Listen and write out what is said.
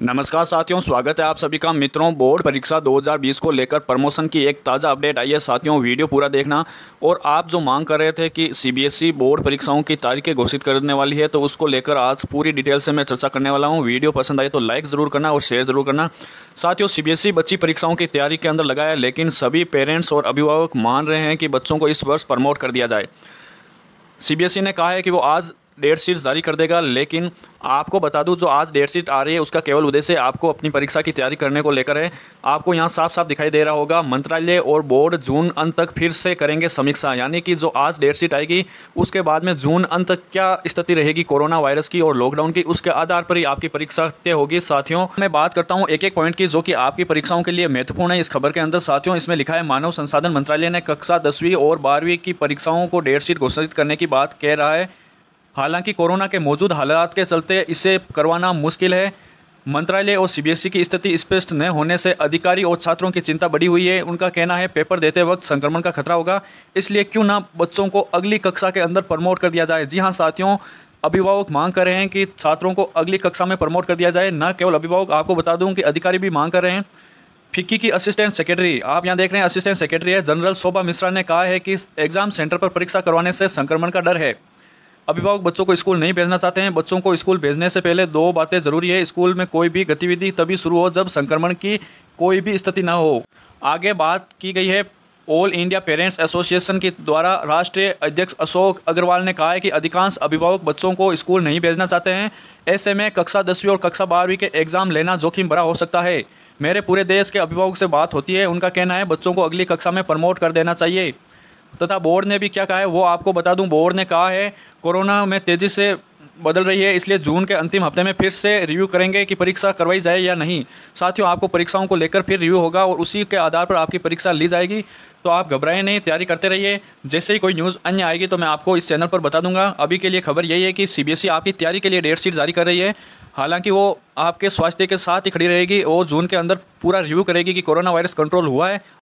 नमस्कार साथियों स्वागत है आप सभी का मित्रों बोर्ड परीक्षा 2020 को लेकर प्रमोशन की एक ताज़ा अपडेट आई है साथियों वीडियो पूरा देखना और आप जो मांग कर रहे थे कि सीबीएसई e बोर्ड परीक्षाओं की तारीखें घोषित करने वाली है तो उसको लेकर आज पूरी डिटेल से मैं चर्चा करने वाला हूं वीडियो पसंद आई तो लाइक ज़रूर करना और शेयर ज़रूर करना साथियों सी e बच्ची परीक्षाओं की तैयारी के अंदर लगाया लेकिन सभी पेरेंट्स और अभिभावक मान रहे हैं कि बच्चों को इस वर्ष प्रमोट कर दिया जाए सी e ने कहा है कि वो आज डेट शीट जारी कर देगा लेकिन आपको बता दूं जो आज डेट शीट आ रही है उसका केवल उद्देश्य आपको अपनी परीक्षा की तैयारी करने को लेकर है आपको यहाँ साफ साफ दिखाई दे रहा होगा मंत्रालय और बोर्ड जून अंत तक फिर से करेंगे समीक्षा यानी कि जो आज डेट शीट आएगी उसके बाद में जून अंत तक क्या स्थिति रहेगी कोरोना वायरस की और लॉकडाउन की उसके आधार पर ही आपकी परीक्षा तय होगी साथियों मैं बात करता हूँ एक एक पॉइंट की जो कि आपकी परीक्षाओं के लिए महत्वपूर्ण है इस खबर के अंदर साथियों इसमें लिखा है मानव संसाधन मंत्रालय ने कक्षा दसवीं और बारहवीं की परीक्षाओं को डेट शीट घोषित करने की बात कह रहा है हालांकि कोरोना के मौजूद हालात के चलते इसे करवाना मुश्किल है मंत्रालय और सीबीएसई e की स्थिति स्पष्ट न होने से अधिकारी और छात्रों की चिंता बढ़ी हुई है उनका कहना है पेपर देते वक्त संक्रमण का खतरा होगा इसलिए क्यों ना बच्चों को अगली कक्षा के अंदर प्रमोट कर दिया जाए जी हाँ साथियों अभिभावक मांग कर रहे हैं कि छात्रों को अगली कक्षा में प्रमोट कर दिया जाए न केवल अभिभावक आपको बता दूँ कि अधिकारी भी मांग कर रहे हैं फिक्की की असिस्टेंट सेक्रेटरी आप यहाँ देख रहे हैं असिस्टेंट सेक्रेटरी है जनरल शोभा मिश्रा ने कहा है कि एग्जाम सेंटर पर परीक्षा करवाने से संक्रमण का डर है अभिभावक बच्चों को स्कूल नहीं भेजना चाहते हैं बच्चों को स्कूल भेजने से पहले दो बातें ज़रूरी है स्कूल में कोई भी गतिविधि तभी शुरू हो जब संक्रमण की कोई भी स्थिति न हो आगे बात की गई है ऑल इंडिया पेरेंट्स एसोसिएशन के द्वारा राष्ट्रीय अध्यक्ष अशोक अग्रवाल ने कहा है कि अधिकांश अभिभावक बच्चों को स्कूल नहीं भेजना चाहते हैं ऐसे में कक्षा दसवीं और कक्षा बारहवीं के एग्ज़ाम लेना जोखिम भरा हो सकता है मेरे पूरे देश के अभिभावक से बात होती है उनका कहना है बच्चों को अगली कक्षा में प्रमोट कर देना चाहिए तथा बोर्ड ने भी क्या कहा है वो आपको बता दूं बोर्ड ने कहा है कोरोना में तेज़ी से बदल रही है इसलिए जून के अंतिम हफ्ते में फिर से रिव्यू करेंगे कि परीक्षा करवाई जाए या नहीं साथियों आपको परीक्षाओं को लेकर फिर रिव्यू होगा और उसी के आधार पर आपकी परीक्षा ली जाएगी तो आप घबराएं नहीं तैयारी करते रहिए जैसे ही कोई न्यूज़ अन्य आएगी तो मैं आपको इस चैनल पर बता दूंगा अभी के लिए खबर यही है कि सी आपकी तैयारी के लिए डेट शीट जारी कर रही है हालांकि वो आपके स्वास्थ्य के साथ ही खड़ी रहेगी और जून के अंदर पूरा रिव्यू करेगी कि कोरोना वायरस कंट्रोल हुआ है